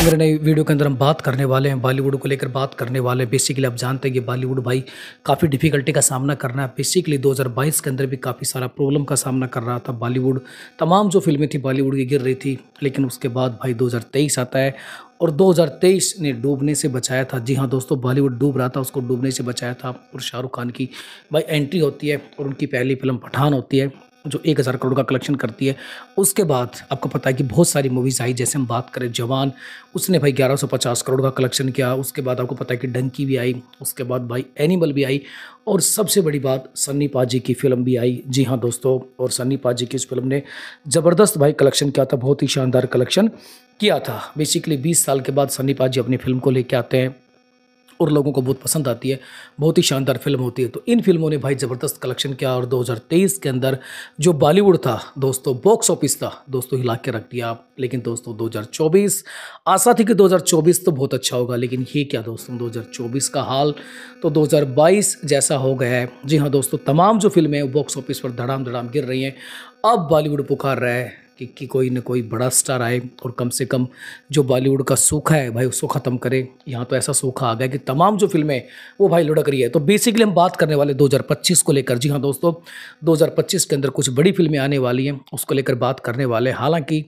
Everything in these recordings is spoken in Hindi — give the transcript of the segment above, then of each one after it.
दोस्तों मेरे नई वीडियो के अंदर हम बात करने वाले हैं बॉलीवुड को लेकर बात करने वाले हैं बेसिकली आप जानते हैं कि बॉलीवुड भाई काफ़ी डिफिकल्टी का सामना कर रहा है बेसिकली 2022 के अंदर भी काफ़ी सारा प्रॉब्लम का सामना कर रहा था बॉलीवुड तमाम जो फिल्में थी बॉलीवुड की गिर रही थी लेकिन उसके बाद भाई दो आता है और 2023 ने डूबने से बचाया था जी हाँ दोस्तों बॉलीवुड डूब रहा था उसको डूबने से बचाया था और शाहरुख खान की भाई एंट्री होती है और उनकी पहली फिल्म पठान होती है जो एक हज़ार करोड़ का कलेक्शन करती है उसके बाद आपको पता है कि बहुत सारी मूवीज़ आई जैसे हम बात करें जवान उसने भाई ग्यारह सौ पचास करोड़ का कलेक्शन किया उसके बाद आपको पता है कि डंकी भी आई उसके बाद भाई एनिमल भी आई और सबसे बड़ी बात सन्नी पाजी की फ़िल्म भी आई जी हाँ दोस्तों और सन्नी पाजी की उस फिल्म ने ज़बरदस्त भाई कलेक्शन किया था बहुत ही शानदार कलेक्शन किया था बेसिकली बीस साल के बाद सन्नी पाजी अपनी फिल्म को लेके आते हैं और लोगों को बहुत पसंद आती है बहुत ही शानदार फिल्म होती है तो इन फिल्मों ने भाई ज़बरदस्त कलेक्शन किया और 2023 के अंदर जो बॉलीवुड था दोस्तों बॉक्स ऑफिस था दोस्तों हिला के रख दिया लेकिन दोस्तों 2024 आशा थी कि 2024 तो बहुत अच्छा होगा लेकिन ये क्या दोस्तों 2024 का हाल तो 2022 जैसा हो गया है जी हाँ दोस्तों तमाम जो फिल्में बॉक्स ऑफिस पर धड़ाम धड़ाम गिर रही हैं अब बॉलीवुड पुकार रहा है कि, कि कोई ना कोई बड़ा स्टार आए और कम से कम जो बॉलीवुड का सूखा है भाई उसको ख़त्म करें यहाँ तो ऐसा सूखा आ गया कि तमाम जो फिल्में वो भाई लुढ़क रही है तो बेसिकली हम बात करने वाले 2025 को लेकर जी हाँ दोस्तों 2025 के अंदर कुछ बड़ी फिल्में आने वाली हैं उसको लेकर बात करने वाले हालांकि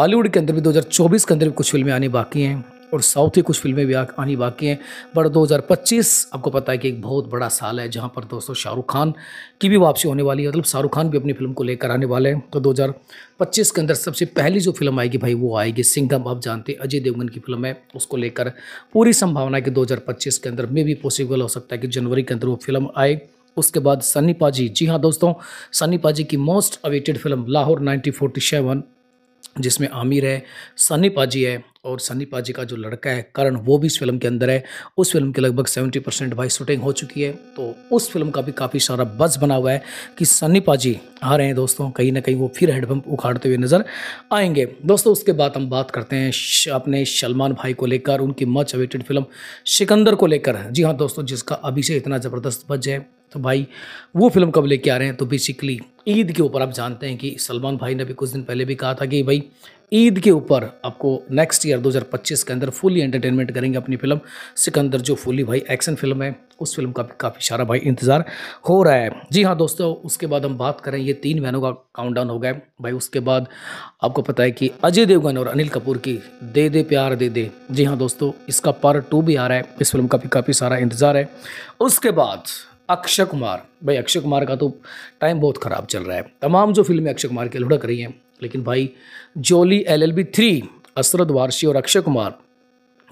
बॉलीवुड के अंदर भी 2024 के अंदर भी कुछ फिल्में आनी बाकी हैं और साउथ की कुछ फिल्में भी आनी बाकी हैं बट 2025 आपको पता है कि एक बहुत बड़ा साल है जहां पर दोस्तों शाहरुख खान की भी वापसी होने वाली है मतलब शाहरुख खान भी अपनी फिल्म को लेकर आने वाले हैं तो 2025 के अंदर सबसे पहली जो फिल्म आएगी भाई वो आएगी सिंघम आप जानते हैं अजय देवगन की फिल्म है उसको लेकर पूरी संभावना है कि दो के अंदर में भी पॉसिबल हो सकता है कि जनवरी के अंदर वो फिल्म आए उसके बाद सन्नी पाजी जी हाँ दोस्तों सन्नी पाजी की मोस्ट अवेटेड फिल्म लाहौर 1947 जिसमें आमिर है सनी पाजी है और सनी पाजी का जो लड़का है करण वो भी इस फिल्म के अंदर है उस फिल्म के लगभग 70 परसेंट भाई शूटिंग हो चुकी है तो उस फिल्म का भी काफ़ी सारा बज बना हुआ है कि सनी पाजी आ रहे हैं दोस्तों कहीं ना कहीं वो फिर हेडपम्प उखाड़ते हुए नज़र आएंगे दोस्तों उसके बाद हम बात करते हैं अपने सलमान भाई को लेकर उनकी मच अवेटेड फिल्म सिकंदर को लेकर जी हाँ दोस्तों जिसका अभी से इतना ज़बरदस्त बज है तो भाई वो फिल्म कब लेके आ रहे हैं तो बेसिकली ईद के ऊपर आप जानते हैं कि सलमान भाई ने भी कुछ दिन पहले भी कहा था कि भाई ईद के ऊपर आपको नेक्स्ट ईयर 2025 के अंदर फुली एंटरटेनमेंट करेंगे अपनी फिल्म सिकंदर जो फुली भाई एक्शन फिल्म है उस फिल्म का भी काफ़ी सारा भाई इंतज़ार हो रहा है जी हाँ दोस्तों उसके बाद हम बात करें ये तीन महीनों का काउंटडाउन हो गया भाई उसके बाद आपको पता है कि अजय देवगन और अनिल कपूर की दे दे प्यार दे दे जी हाँ दोस्तों इसका पार्ट टू भी आ रहा है इस फिल्म का भी काफ़ी सारा इंतज़ार है उसके बाद अक्षय कुमार भाई अक्षय कुमार का तो टाइम बहुत ख़राब चल रहा है तमाम जो फिल्में अक्षय कुमार के लुढ़क रही हैं लेकिन भाई Jolly L L B three असरद वारसी और अक्षय कुमार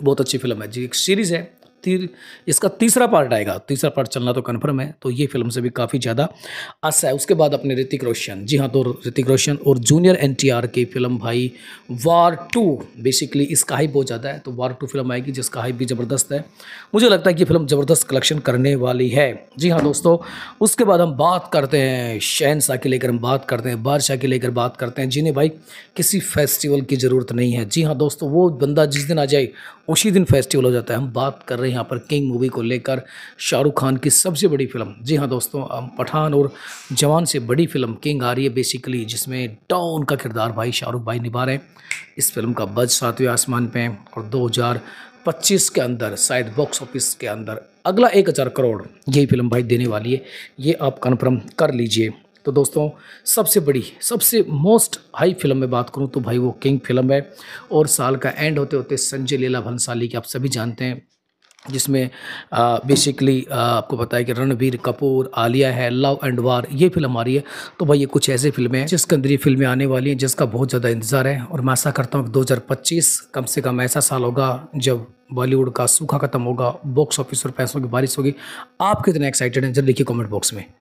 बहुत अच्छी फिल्म है जी एक सीरीज़ है तीर इसका तीसरा पार्ट आएगा तीसरा पार्ट चलना तो कन्फर्म है तो ये फिल्म से भी काफ़ी ज़्यादा आशा है उसके बाद अपने ऋतिक रोशन जी हाँ तो ऋतिक रोशन और जूनियर एन की फिल्म भाई वार टू बेसिकली इसका हाइप बहुत ज़्यादा है तो वार टू फिल्म आएगी जिसका हाइप भी ज़बरदस्त है मुझे लगता है कि फिल्म ज़बरदस्त कलेक्शन करने वाली है जी हाँ दोस्तों उसके बाद हम बात करते हैं शहनशाह के लेकर हम बात करते हैं बादशाह के लेकर बात करते हैं जिन्हें भाई किसी फेस्टिवल की ज़रूरत नहीं है जी हाँ दोस्तों वो बंदा जिस दिन आ जाए उसी दिन फेस्टिवल हो जाता है हम बात कर रहे यहाँ पर किंग मूवी को लेकर शाहरुख खान की सबसे बड़ी फिल्म जी हाँ दोस्तों पठान और जवान से बड़ी फिल्म किंग आ रही है बेसिकली जिसमें डॉन का किरदार भाई शाहरुख भाई निभा रहे हैं इस फिल्म का बज सातवें आसमान पे है और 2025 के अंदर शायद बॉक्स ऑफिस के अंदर अगला एक हज़ार करोड़ यही फिल्म भाई देने वाली है ये आप कन्फर्म कर लीजिए तो दोस्तों सबसे बड़ी सबसे मोस्ट हाई फिल्म में बात करूं तो भाई वो किंग फिल्म है और साल का एंड होते होते संजय लीला भंसाली के आप सभी जानते हैं जिसमें बेसिकली आपको पता है कि रणबीर कपूर आलिया है लव एंड वार ये फिल्म हमारी है तो भाई ये कुछ ऐसी फिल्में हैं जिसके अंदर ये फिल्में आने वाली हैं जिसका बहुत ज़्यादा इंतज़ार है और मैं ऐसा करता हूँ कि दो कम से कम ऐसा साल होगा जब बॉलीवुड का सूखा खत्म होगा बॉक्स ऑफिस और पैसों की बारिश होगी आप कितने एक्साइटेड हैं जब लिखिए कॉमेंट बॉक्स में